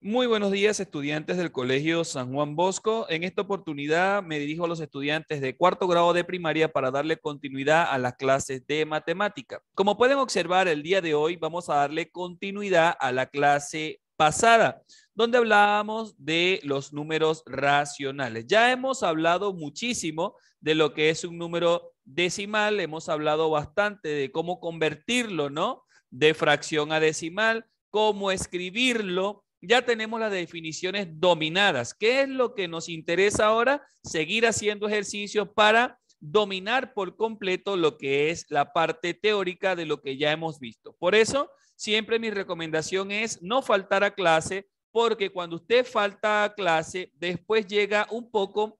Muy buenos días, estudiantes del Colegio San Juan Bosco. En esta oportunidad me dirijo a los estudiantes de cuarto grado de primaria para darle continuidad a las clases de matemática. Como pueden observar, el día de hoy vamos a darle continuidad a la clase pasada, donde hablábamos de los números racionales. Ya hemos hablado muchísimo de lo que es un número decimal, hemos hablado bastante de cómo convertirlo, ¿no? De fracción a decimal, cómo escribirlo ya tenemos las definiciones dominadas. ¿Qué es lo que nos interesa ahora? Seguir haciendo ejercicios para dominar por completo lo que es la parte teórica de lo que ya hemos visto. Por eso, siempre mi recomendación es no faltar a clase, porque cuando usted falta a clase, después llega un poco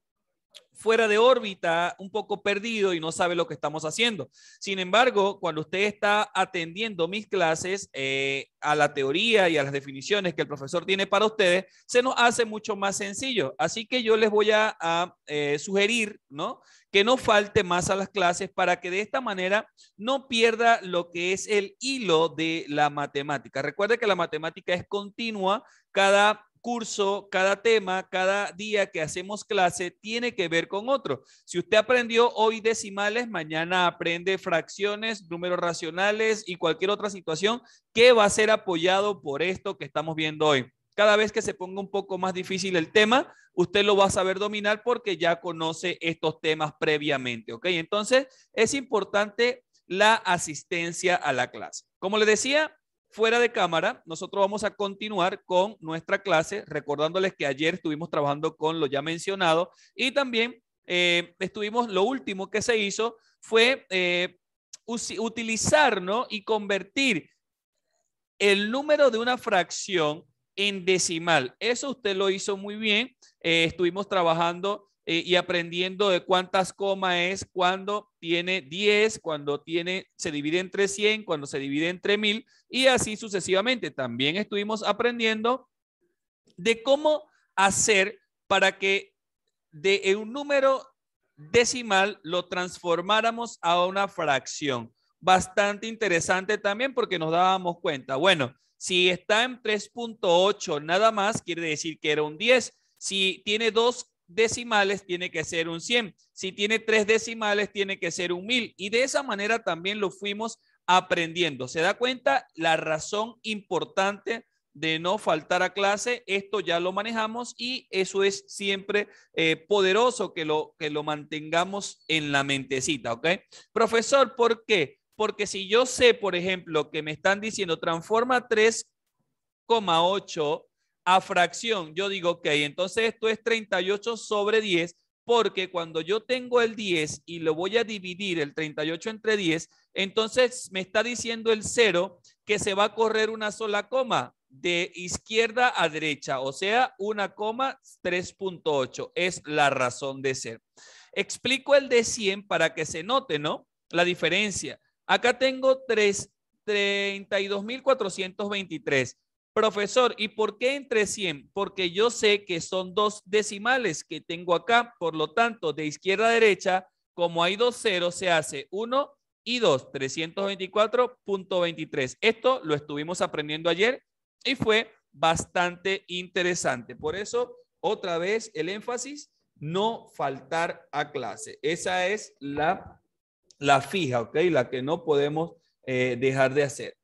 fuera de órbita, un poco perdido y no sabe lo que estamos haciendo. Sin embargo, cuando usted está atendiendo mis clases eh, a la teoría y a las definiciones que el profesor tiene para ustedes, se nos hace mucho más sencillo. Así que yo les voy a, eh, sugerir, ¿no? Que no falte más a las clases para que de esta manera no pierda lo que es el hilo de la matemática. Recuerde que la matemática es continua, cada curso, cada tema, cada día que hacemos clase tiene que ver con otro. Si usted aprendió hoy decimales, mañana aprende fracciones, números racionales y cualquier otra situación que va a ser apoyado por esto que estamos viendo hoy. Cada vez que se ponga un poco más difícil el tema, usted lo va a saber dominar porque ya conoce estos temas previamente, ¿ok? Entonces, es importante la asistencia a la clase. Como le decía, Fuera de cámara, nosotros vamos a continuar con nuestra clase, recordándoles que ayer estuvimos trabajando con lo ya mencionado y también eh, estuvimos, lo último que se hizo fue eh, utilizar ¿no? y convertir el número de una fracción en decimal. Eso usted lo hizo muy bien. Eh, estuvimos trabajando eh, y aprendiendo de cuántas comas es cuando tiene 10, cuando tiene, se divide entre 100, cuando se divide entre 1000 y así sucesivamente. También estuvimos aprendiendo de cómo hacer para que de un número decimal lo transformáramos a una fracción. Bastante interesante también porque nos dábamos cuenta, bueno, si está en 3.8 nada más, quiere decir que era un 10. Si tiene dos decimales, tiene que ser un 100. Si tiene tres decimales, tiene que ser un 1000. Y de esa manera también lo fuimos aprendiendo. ¿Se da cuenta la razón importante de no faltar a clase? Esto ya lo manejamos y eso es siempre eh, poderoso que lo, que lo mantengamos en la mentecita, ¿ok? Profesor, ¿por qué? Porque si yo sé, por ejemplo, que me están diciendo transforma 3,8 a fracción, yo digo, ok, entonces esto es 38 sobre 10, porque cuando yo tengo el 10 y lo voy a dividir el 38 entre 10, entonces me está diciendo el 0 que se va a correr una sola coma de izquierda a derecha, o sea, una coma 3.8 es la razón de ser. Explico el de 100 para que se note, ¿no? La diferencia. Acá tengo 3, 32.423. Profesor, ¿y por qué entre 100? Porque yo sé que son dos decimales que tengo acá, por lo tanto, de izquierda a derecha, como hay dos ceros, se hace 1 y 2, 324.23. Esto lo estuvimos aprendiendo ayer y fue bastante interesante. Por eso, otra vez, el énfasis, no faltar a clase. Esa es la, la fija, ¿ok? La que no podemos eh, dejar de hacer.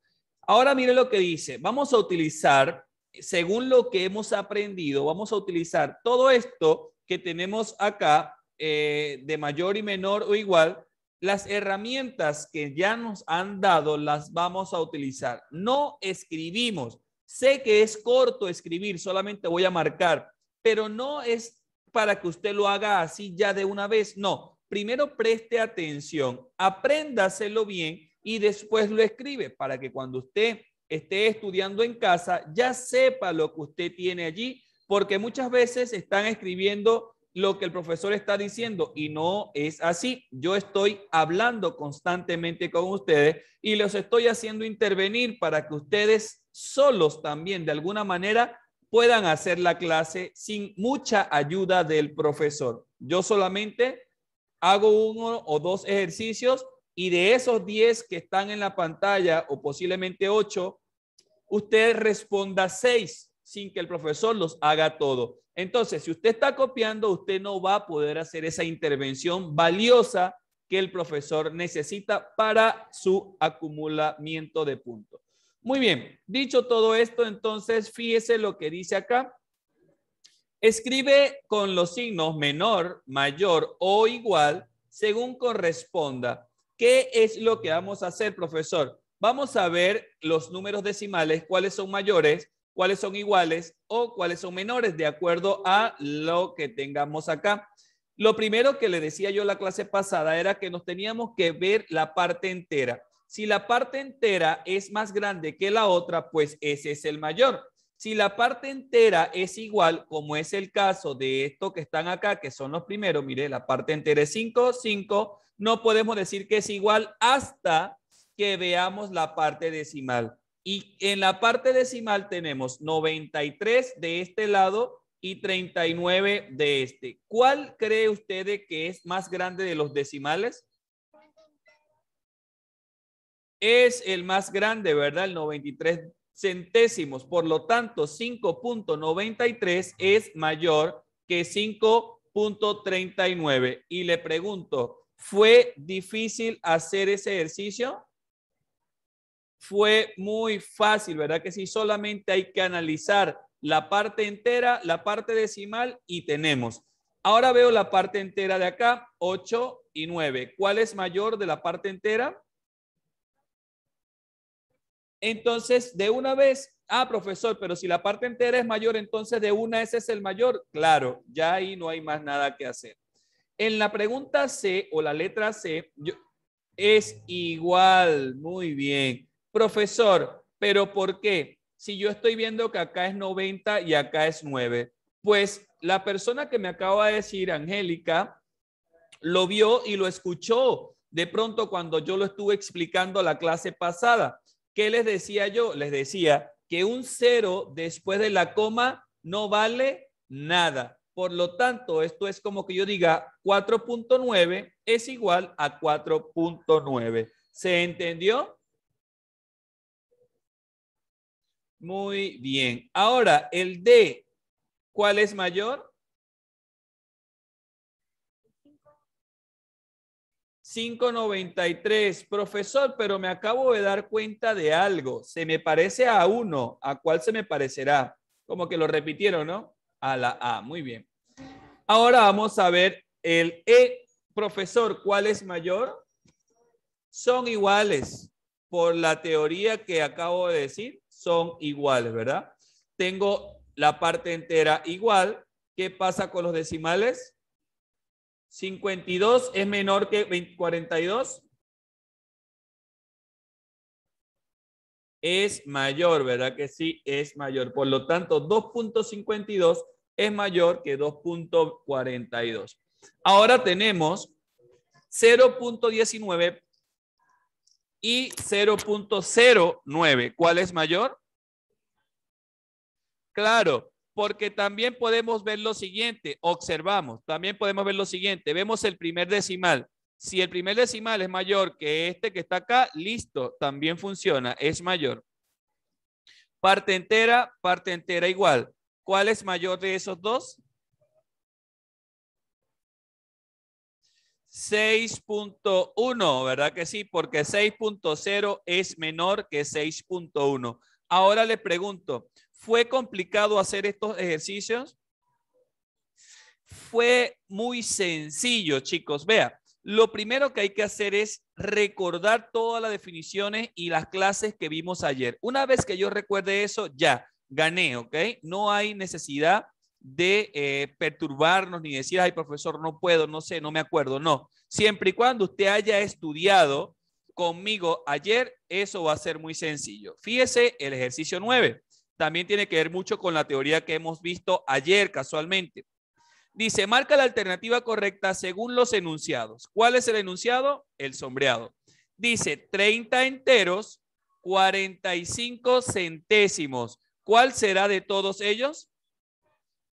Ahora mire lo que dice. Vamos a utilizar, según lo que hemos aprendido, vamos a utilizar todo esto que tenemos acá eh, de mayor y menor o igual. Las herramientas que ya nos han dado las vamos a utilizar. No escribimos. Sé que es corto escribir, solamente voy a marcar, pero no es para que usted lo haga así ya de una vez. No, primero preste atención, apréndaselo bien y después lo escribe para que cuando usted esté estudiando en casa ya sepa lo que usted tiene allí, porque muchas veces están escribiendo lo que el profesor está diciendo y no es así. Yo estoy hablando constantemente con ustedes y los estoy haciendo intervenir para que ustedes solos también de alguna manera puedan hacer la clase sin mucha ayuda del profesor. Yo solamente hago uno o dos ejercicios y de esos 10 que están en la pantalla, o posiblemente 8, usted responda 6 sin que el profesor los haga todo. Entonces, si usted está copiando, usted no va a poder hacer esa intervención valiosa que el profesor necesita para su acumulamiento de puntos. Muy bien, dicho todo esto, entonces fíjese lo que dice acá. Escribe con los signos menor, mayor o igual según corresponda ¿Qué es lo que vamos a hacer, profesor? Vamos a ver los números decimales, cuáles son mayores, cuáles son iguales o cuáles son menores, de acuerdo a lo que tengamos acá. Lo primero que le decía yo la clase pasada era que nos teníamos que ver la parte entera. Si la parte entera es más grande que la otra, pues ese es el mayor. Si la parte entera es igual, como es el caso de esto que están acá, que son los primeros, mire, la parte entera es 5, 5, no podemos decir que es igual hasta que veamos la parte decimal. Y en la parte decimal tenemos 93 de este lado y 39 de este. ¿Cuál cree usted que es más grande de los decimales? Es el más grande, ¿verdad? El 93 centésimos. Por lo tanto, 5.93 es mayor que 5.39. Y le pregunto, ¿Fue difícil hacer ese ejercicio? Fue muy fácil, ¿verdad? Que si solamente hay que analizar la parte entera, la parte decimal y tenemos. Ahora veo la parte entera de acá, 8 y 9. ¿Cuál es mayor de la parte entera? Entonces, de una vez, ah, profesor, pero si la parte entera es mayor, entonces de una ese es el mayor. Claro, ya ahí no hay más nada que hacer. En la pregunta C o la letra C es igual. Muy bien. Profesor, pero ¿por qué? Si yo estoy viendo que acá es 90 y acá es 9, pues la persona que me acaba de decir, Angélica, lo vio y lo escuchó de pronto cuando yo lo estuve explicando a la clase pasada. ¿Qué les decía yo? Les decía que un cero después de la coma no vale nada. Por lo tanto, esto es como que yo diga 4.9 es igual a 4.9. ¿Se entendió? Muy bien. Ahora, el D, ¿cuál es mayor? 593. Profesor, pero me acabo de dar cuenta de algo. Se me parece a uno. ¿A cuál se me parecerá? Como que lo repitieron, ¿no? a la A. Muy bien. Ahora vamos a ver el E. Profesor, ¿cuál es mayor? Son iguales. Por la teoría que acabo de decir, son iguales, ¿verdad? Tengo la parte entera igual. ¿Qué pasa con los decimales? 52 es menor que 42. es mayor, ¿verdad que sí? Es mayor. Por lo tanto, 2.52 es mayor que 2.42. Ahora tenemos 0.19 y 0.09. ¿Cuál es mayor? Claro, porque también podemos ver lo siguiente, observamos, también podemos ver lo siguiente, vemos el primer decimal, si el primer decimal es mayor que este que está acá, listo, también funciona, es mayor. Parte entera, parte entera igual. ¿Cuál es mayor de esos dos? 6.1, ¿verdad que sí? Porque 6.0 es menor que 6.1. Ahora le pregunto, ¿fue complicado hacer estos ejercicios? Fue muy sencillo, chicos. Vea, lo primero que hay que hacer es recordar todas las definiciones y las clases que vimos ayer. Una vez que yo recuerde eso, ya gané, ¿ok? No hay necesidad de eh, perturbarnos ni decir, ay, profesor, no puedo, no sé, no me acuerdo. No, siempre y cuando usted haya estudiado conmigo ayer, eso va a ser muy sencillo. Fíjese el ejercicio 9. También tiene que ver mucho con la teoría que hemos visto ayer casualmente. Dice, marca la alternativa correcta según los enunciados. ¿Cuál es el enunciado? El sombreado. Dice, 30 enteros, 45 centésimos. ¿Cuál será de todos ellos?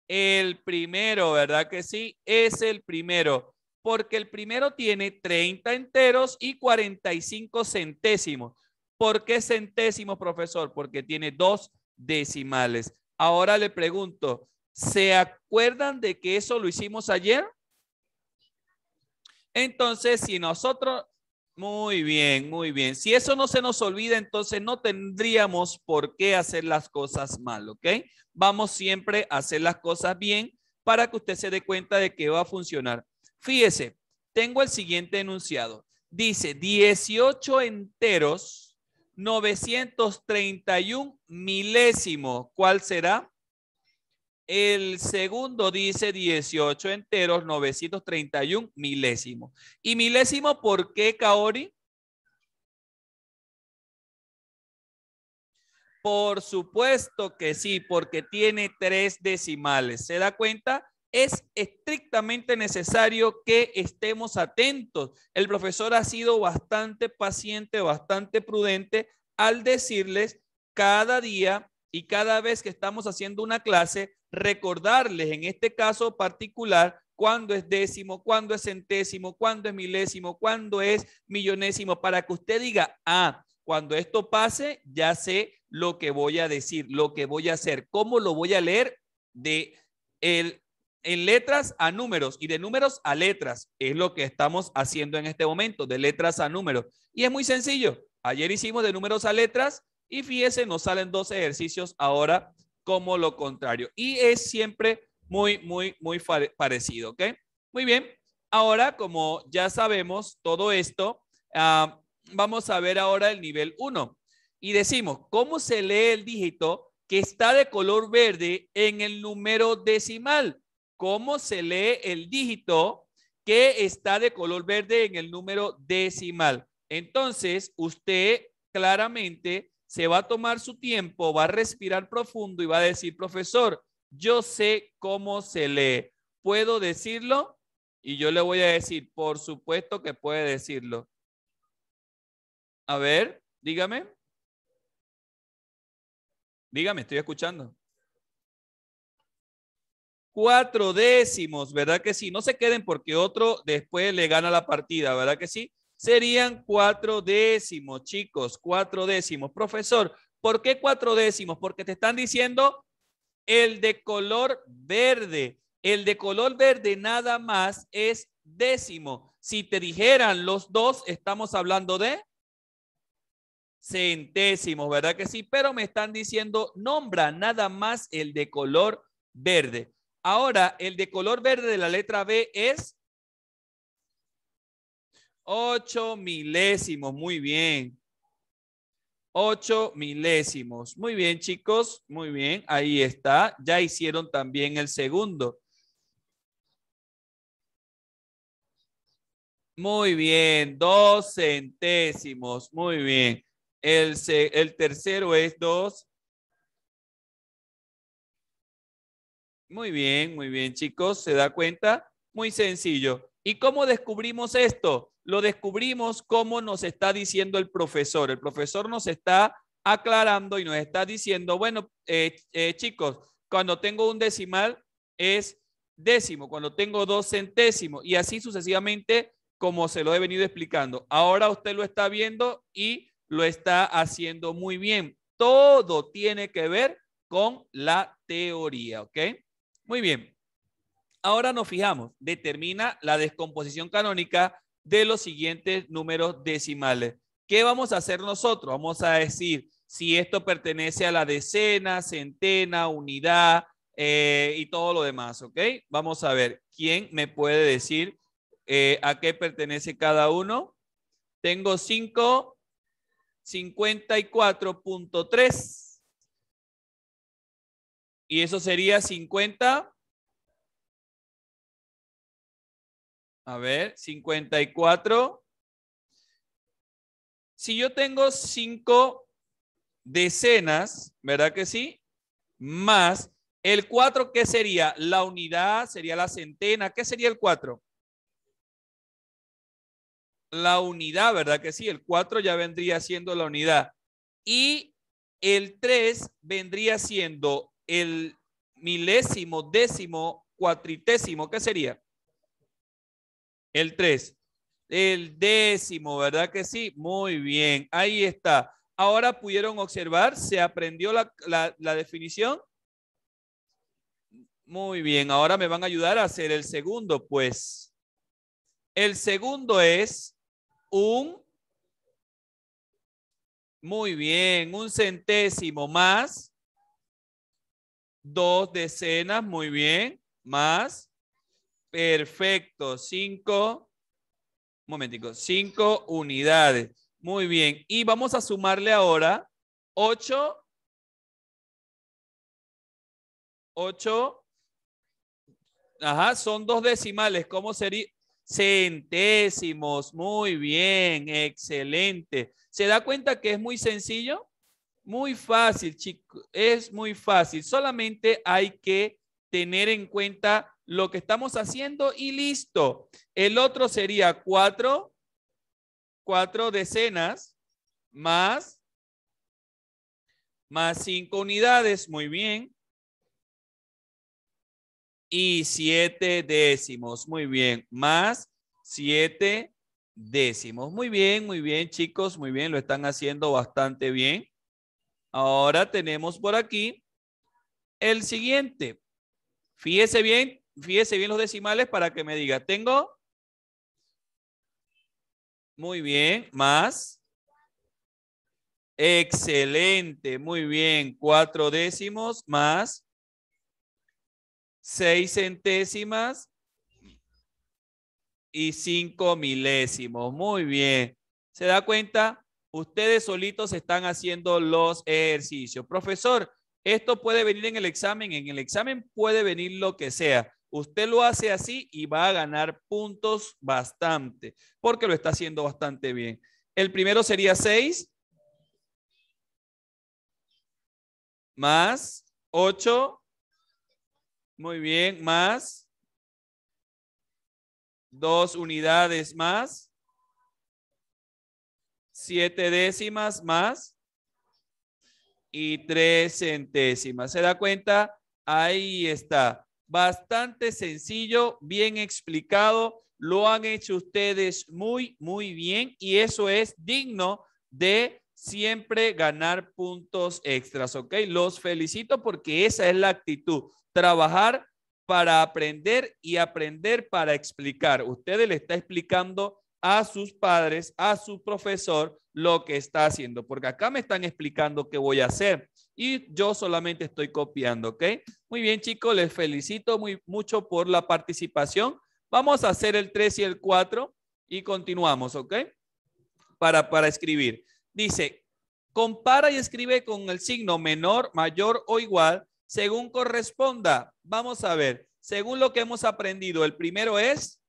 El primero, ¿verdad que sí? Es el primero, porque el primero tiene 30 enteros y 45 centésimos. ¿Por qué centésimos, profesor? Porque tiene dos decimales. Ahora le pregunto, ¿Se acuerdan de que eso lo hicimos ayer? Entonces, si nosotros, muy bien, muy bien, si eso no se nos olvida, entonces no tendríamos por qué hacer las cosas mal, ¿ok? Vamos siempre a hacer las cosas bien para que usted se dé cuenta de que va a funcionar. Fíjese, tengo el siguiente enunciado. Dice 18 enteros, 931 milésimos. ¿Cuál será? El segundo dice 18 enteros, 931 milésimo. ¿Y milésimo por qué, Kaori? Por supuesto que sí, porque tiene tres decimales. ¿Se da cuenta? Es estrictamente necesario que estemos atentos. El profesor ha sido bastante paciente, bastante prudente al decirles cada día y cada vez que estamos haciendo una clase, recordarles en este caso particular cuándo es décimo, cuándo es centésimo, cuándo es milésimo, cuándo es millonésimo, para que usted diga, ah, cuando esto pase, ya sé lo que voy a decir, lo que voy a hacer, cómo lo voy a leer de el, en letras a números y de números a letras. Es lo que estamos haciendo en este momento, de letras a números. Y es muy sencillo. Ayer hicimos de números a letras, y fíjese, nos salen dos ejercicios ahora como lo contrario. Y es siempre muy, muy, muy parecido, ¿ok? Muy bien. Ahora, como ya sabemos todo esto, ah, vamos a ver ahora el nivel 1. Y decimos, ¿cómo se lee el dígito que está de color verde en el número decimal? ¿Cómo se lee el dígito que está de color verde en el número decimal? Entonces, usted claramente se va a tomar su tiempo, va a respirar profundo y va a decir, profesor, yo sé cómo se lee. ¿Puedo decirlo? Y yo le voy a decir, por supuesto que puede decirlo. A ver, dígame. Dígame, estoy escuchando. Cuatro décimos, ¿verdad que sí? No se queden porque otro después le gana la partida, ¿verdad que sí? serían cuatro décimos, chicos, cuatro décimos. Profesor, ¿por qué cuatro décimos? Porque te están diciendo el de color verde. El de color verde nada más es décimo. Si te dijeran los dos, estamos hablando de centésimos, ¿verdad que sí? Pero me están diciendo, nombra nada más el de color verde. Ahora, el de color verde de la letra B es Ocho milésimos, muy bien. Ocho milésimos. Muy bien, chicos, muy bien. Ahí está. Ya hicieron también el segundo. Muy bien, dos centésimos. Muy bien. El, el tercero es dos. Muy bien, muy bien, chicos. ¿Se da cuenta? Muy sencillo. ¿Y cómo descubrimos esto? lo descubrimos como nos está diciendo el profesor. El profesor nos está aclarando y nos está diciendo, bueno, eh, eh, chicos, cuando tengo un decimal es décimo, cuando tengo dos centésimos y así sucesivamente como se lo he venido explicando. Ahora usted lo está viendo y lo está haciendo muy bien. Todo tiene que ver con la teoría, ¿ok? Muy bien. Ahora nos fijamos, determina la descomposición canónica de los siguientes números decimales. ¿Qué vamos a hacer nosotros? Vamos a decir si esto pertenece a la decena, centena, unidad eh, y todo lo demás, ¿ok? Vamos a ver, ¿quién me puede decir eh, a qué pertenece cada uno? Tengo 5, 54.3. Y eso sería 50. A ver, 54. Si yo tengo 5 decenas, ¿verdad que sí? Más el 4, ¿qué sería? La unidad, sería la centena. ¿Qué sería el 4? La unidad, ¿verdad que sí? El 4 ya vendría siendo la unidad. Y el 3 vendría siendo el milésimo, décimo, cuatritésimo. ¿Qué sería? El 3. El décimo, ¿verdad que sí? Muy bien, ahí está. Ahora pudieron observar, se aprendió la, la definición. Muy bien, ahora me van a ayudar a hacer el segundo, pues. El segundo es un, muy bien, un centésimo más dos decenas, muy bien, más Perfecto, cinco, un momentico, cinco unidades. Muy bien, y vamos a sumarle ahora ocho, ocho, ajá, son dos decimales, ¿cómo sería? Centésimos, muy bien, excelente. ¿Se da cuenta que es muy sencillo? Muy fácil, chicos, es muy fácil. Solamente hay que tener en cuenta lo que estamos haciendo y listo. El otro sería cuatro, cuatro decenas más, más cinco unidades, muy bien. Y siete décimos, muy bien, más siete décimos. Muy bien, muy bien, chicos, muy bien, lo están haciendo bastante bien. Ahora tenemos por aquí el siguiente. Fíjese bien, fíjese bien los decimales para que me diga, tengo, muy bien, más, excelente, muy bien, cuatro décimos más, seis centésimas y cinco milésimos, muy bien. ¿Se da cuenta? Ustedes solitos están haciendo los ejercicios. Profesor, esto puede venir en el examen. En el examen puede venir lo que sea. Usted lo hace así y va a ganar puntos bastante, porque lo está haciendo bastante bien. El primero sería 6 más 8. Muy bien, más dos unidades más siete décimas más y tres centésimas. ¿Se da cuenta? Ahí está bastante sencillo, bien explicado. Lo han hecho ustedes muy, muy bien y eso es digno de siempre ganar puntos extras, ¿ok? Los felicito porque esa es la actitud, trabajar para aprender y aprender para explicar. Ustedes le está explicando a sus padres, a su profesor, lo que está haciendo, porque acá me están explicando qué voy a hacer y yo solamente estoy copiando, ¿ok? Muy bien, chicos, les felicito muy, mucho por la participación. Vamos a hacer el 3 y el 4 y continuamos, ¿ok? Para, para escribir. Dice, compara y escribe con el signo menor, mayor o igual, según corresponda. Vamos a ver, según lo que hemos aprendido, el primero es,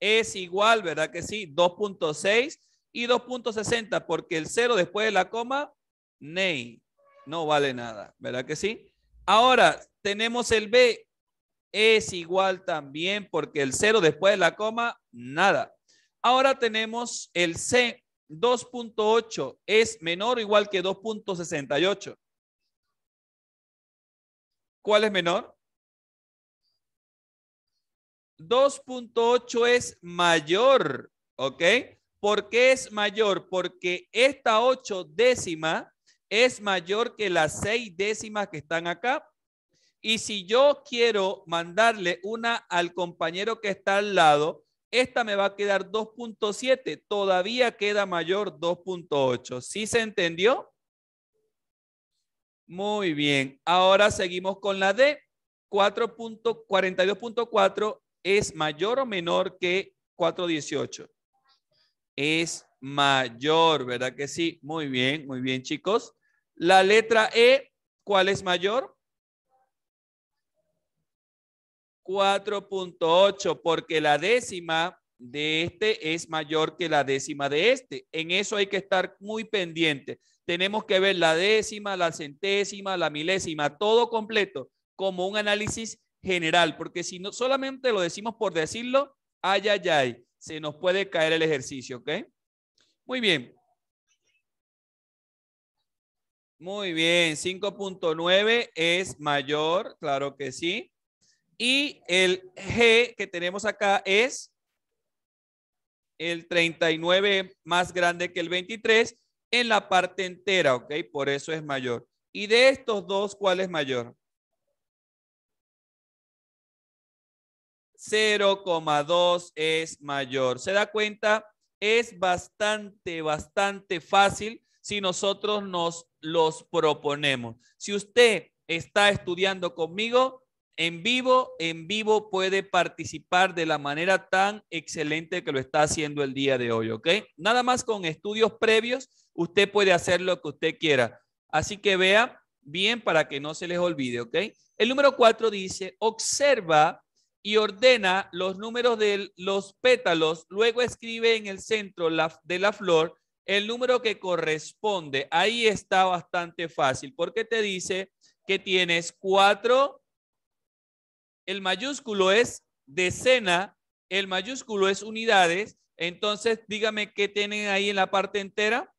es igual, ¿verdad que sí? 2.6 y 2.60 porque el 0 después de la coma, ney, no vale nada, ¿verdad que sí? Ahora tenemos el B, es igual también porque el 0 después de la coma, nada. Ahora tenemos el C, 2.8 es menor o igual que 2.68. ¿Cuál es menor? 2.8 es mayor, ¿ok? ¿Por qué es mayor? Porque esta ocho décima es mayor que las seis décimas que están acá. Y si yo quiero mandarle una al compañero que está al lado, esta me va a quedar 2.7. Todavía queda mayor 2.8. ¿Sí se entendió? Muy bien. Ahora seguimos con la D. 4.42.4 es mayor o menor que 4.18 es mayor, ¿verdad que sí? Muy bien, muy bien, chicos. La letra E, ¿cuál es mayor? 4.8, porque la décima de este es mayor que la décima de este. En eso hay que estar muy pendiente. Tenemos que ver la décima, la centésima, la milésima, todo completo, como un análisis general, porque si no solamente lo decimos por decirlo, ay, ay, ay se nos puede caer el ejercicio, ¿ok? Muy bien. Muy bien, 5.9 es mayor, claro que sí. Y el G que tenemos acá es el 39 más grande que el 23 en la parte entera, ¿ok? Por eso es mayor. Y de estos dos, ¿cuál es mayor? 0,2 es mayor. ¿Se da cuenta? Es bastante, bastante fácil si nosotros nos los proponemos. Si usted está estudiando conmigo en vivo, en vivo puede participar de la manera tan excelente que lo está haciendo el día de hoy, ¿ok? Nada más con estudios previos, usted puede hacer lo que usted quiera. Así que vea bien para que no se les olvide, ¿ok? El número 4 dice, observa y ordena los números de los pétalos, luego escribe en el centro de la flor el número que corresponde. Ahí está bastante fácil, porque te dice que tienes cuatro, el mayúsculo es decena, el mayúsculo es unidades, entonces dígame qué tienen ahí en la parte entera.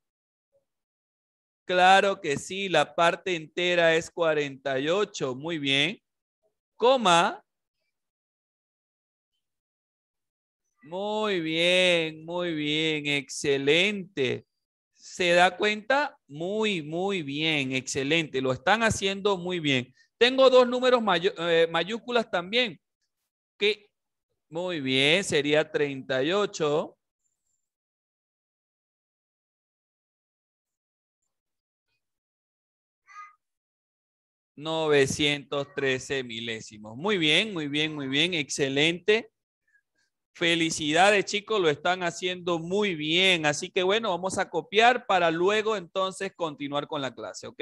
Claro que sí, la parte entera es 48, muy bien. Coma, Muy bien, muy bien, excelente. Se da cuenta muy, muy bien, excelente. Lo están haciendo muy bien. Tengo dos números eh, mayúsculas también. Que muy bien, sería 38. 913 milésimos. Muy bien, muy bien, muy bien. Excelente. Felicidades chicos, lo están haciendo muy bien. Así que bueno, vamos a copiar para luego entonces continuar con la clase, ¿ok?